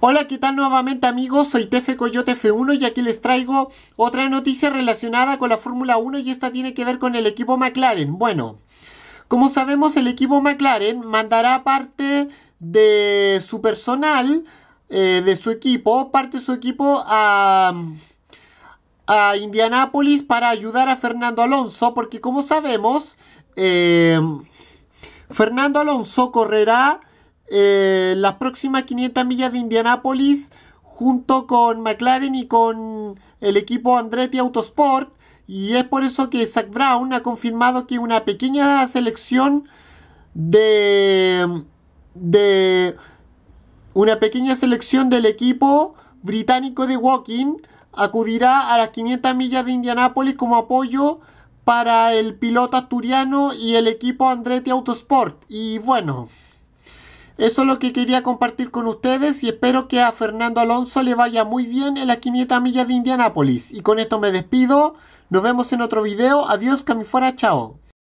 Hola, ¿qué tal nuevamente amigos? Soy Tefe Coyote F1 y aquí les traigo otra noticia relacionada con la Fórmula 1 y esta tiene que ver con el equipo McLaren. Bueno, como sabemos el equipo McLaren mandará parte de su personal, eh, de su equipo, parte de su equipo a a Indianápolis para ayudar a Fernando Alonso, porque como sabemos, eh, Fernando Alonso correrá eh, las próximas 500 millas de Indianápolis junto con McLaren y con el equipo Andretti Autosport. Y es por eso que Zach Brown ha confirmado que una pequeña selección de, de una pequeña selección del equipo británico de Walking acudirá a las 500 millas de Indianápolis como apoyo para el piloto asturiano y el equipo Andretti Autosport. Y bueno, eso es lo que quería compartir con ustedes y espero que a Fernando Alonso le vaya muy bien en la 500 millas de Indianápolis. Y con esto me despido. Nos vemos en otro video. Adiós, camifora, chao.